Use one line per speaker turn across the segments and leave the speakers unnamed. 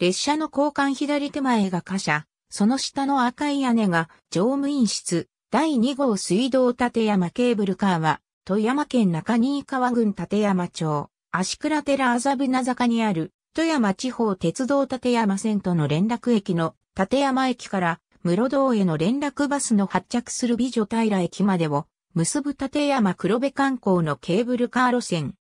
列車の交換左手前が貨車、その下の赤い屋根が
乗務員室、第2号水道立山ケーブルカーは、富山県中新川郡立山町、足倉寺麻布名坂にある、富山地方鉄道立山線との連絡駅の立山駅から室堂への連絡バスの発着する美女平駅までを結ぶ立山黒部観光のケーブルカー路線。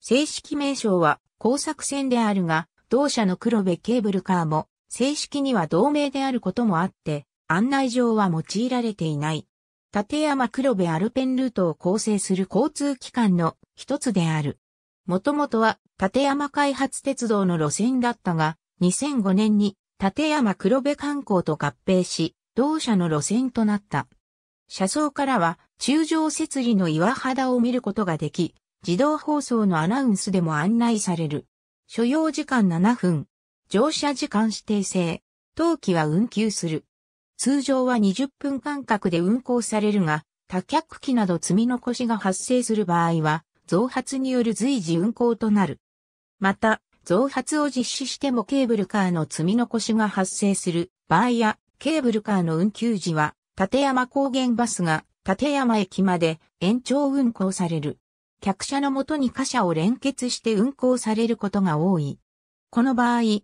正式名称は工作線であるが、同社の黒部ケーブルカーも、正式には同盟であることもあって、案内状は用いられていない。立山黒部アルペンルートを構成する交通機関の一つである。もともとは立山開発鉄道の路線だったが、2005年に立山黒部観光と合併し、同社の路線となった。車窓からは中上設理の岩肌を見ることができ、自動放送のアナウンスでも案内される。所要時間7分。乗車時間指定制。当期は運休する。通常は20分間隔で運行されるが、多客機など積み残しが発生する場合は、増発による随時運行となる。また、増発を実施してもケーブルカーの積み残しが発生する場合や、ケーブルカーの運休時は、立山高原バスが立山駅まで延長運行される。客車のもとに貨車を連結して運行されることが多い。この場合、立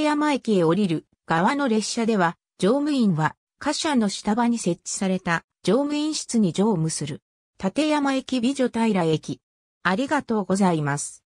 山駅へ降りる側の列車では、乗務員は貨車の下場に設置された乗務員室に乗務する。立山駅美女平
駅。ありがとうございます。